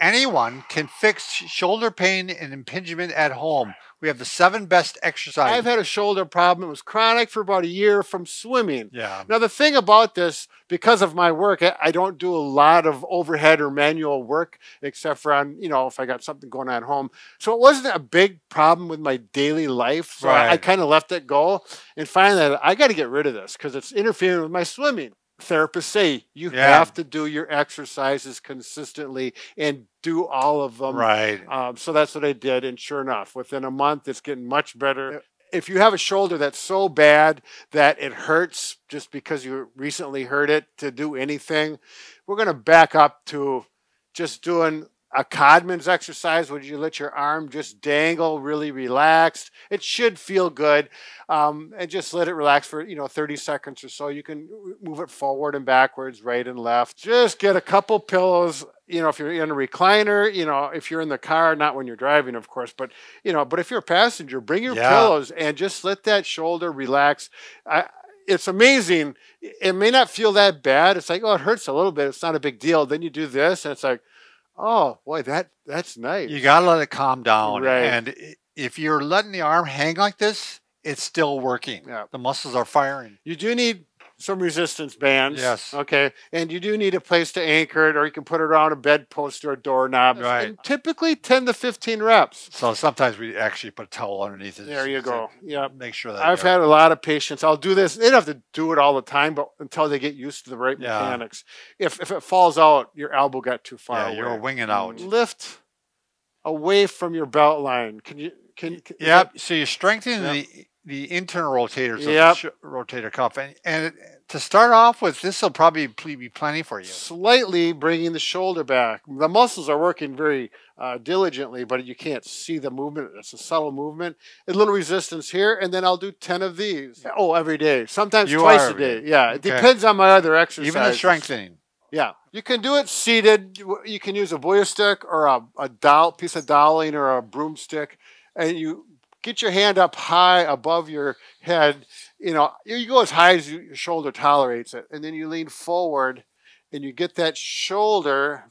Anyone can fix shoulder pain and impingement at home. We have the seven best exercises. I've had a shoulder problem. It was chronic for about a year from swimming. Yeah. Now, the thing about this, because of my work, I don't do a lot of overhead or manual work, except for on, you know, if I got something going on at home. So it wasn't a big problem with my daily life. So right. I, I kind of left it go. And finally, I got to get rid of this because it's interfering with my swimming therapists say you yeah. have to do your exercises consistently and do all of them right um, so that's what i did and sure enough within a month it's getting much better if you have a shoulder that's so bad that it hurts just because you recently hurt it to do anything we're going to back up to just doing a Codman's exercise where you let your arm just dangle, really relaxed. It should feel good, um, and just let it relax for you know 30 seconds or so. You can move it forward and backwards, right and left. Just get a couple pillows. You know, if you're in a recliner, you know, if you're in the car, not when you're driving, of course, but you know, but if you're a passenger, bring your yeah. pillows and just let that shoulder relax. I, it's amazing. It may not feel that bad. It's like, oh, it hurts a little bit. It's not a big deal. Then you do this, and it's like, oh boy, that that's nice. You got to let it calm down. Right. And if you're letting the arm hang like this, it's still working. Yeah. The muscles are firing. You do need some resistance bands. Yes. Okay. And you do need a place to anchor it, or you can put it around a bedpost or a doorknob. Right. And typically 10 to 15 reps. So sometimes we actually put a towel underneath it. There you go. Yeah. Make sure that. I've had a lot of patients. I'll do this. They don't have to do it all the time, but until they get used to the right yeah. mechanics. If, if it falls out, your elbow got too far yeah, away. you're winging out. Lift away from your belt line. Can you? Can, can yep. That, so you're strengthening yep. the the internal rotators yep. of the rotator cuff. And, and to start off with, this will probably be plenty for you. Slightly bringing the shoulder back. The muscles are working very uh, diligently, but you can't see the movement. It's a subtle movement. A little resistance here, and then I'll do 10 of these. Oh, every day. Sometimes you twice a day. Yeah, it okay. depends on my other exercise. Even the strengthening. Yeah, you can do it seated. You can use a booyah stick or a, a dowel, piece of doweling or a broomstick, and you Get your hand up high above your head. You know, you go as high as your shoulder tolerates it. And then you lean forward and you get that shoulder.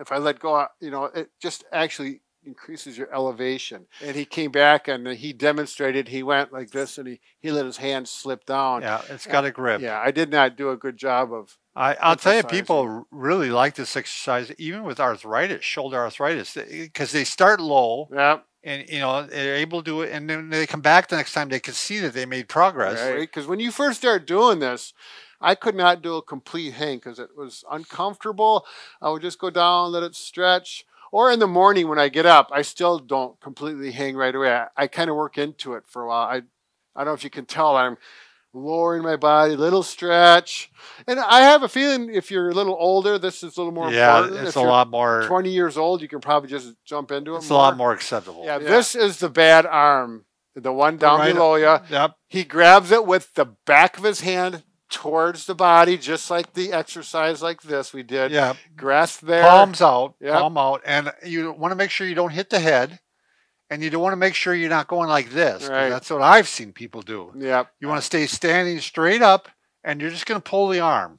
If I let go, you know, it just actually increases your elevation. And he came back and he demonstrated. He went like this, and he he let his hand slip down. Yeah, it's got a grip. Yeah, I did not do a good job of. I, I'll tell you, people really like this exercise, even with arthritis, shoulder arthritis, because eh, eh, they start low. Yeah. And you know they're able to do it, and then they come back the next time. They can see that they made progress. Right. Because when you first start doing this, I could not do a complete hang because it was uncomfortable. I would just go down, let it stretch or in the morning when I get up, I still don't completely hang right away. I, I kind of work into it for a while. I, I don't know if you can tell, I'm lowering my body, little stretch. And I have a feeling if you're a little older, this is a little more yeah, important. it's if a lot more. 20 years old, you can probably just jump into it. It's more. a lot more acceptable. Yeah, yeah, this is the bad arm, the one down right below up. you. Yep. He grabs it with the back of his hand, towards the body, just like the exercise like this we did. Yeah. Grasp there. Palms out. Yep. Palm out. And you want to make sure you don't hit the head. And you don't want to make sure you're not going like this. Right. That's what I've seen people do. Yep. You want to stay standing straight up and you're just going to pull the arm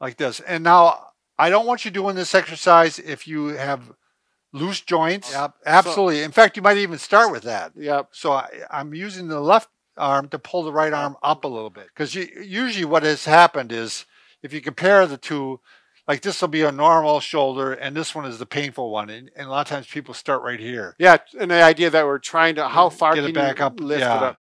like this. And now I don't want you doing this exercise if you have loose joints. Yep. Absolutely. So, In fact, you might even start with that. Yep. So I, I'm using the left arm to pull the right arm up a little bit. Because usually what has happened is if you compare the two, like this will be a normal shoulder and this one is the painful one. And, and a lot of times people start right here. Yeah. And the idea that we're trying to, how far Get can it back you up, lift yeah. it up?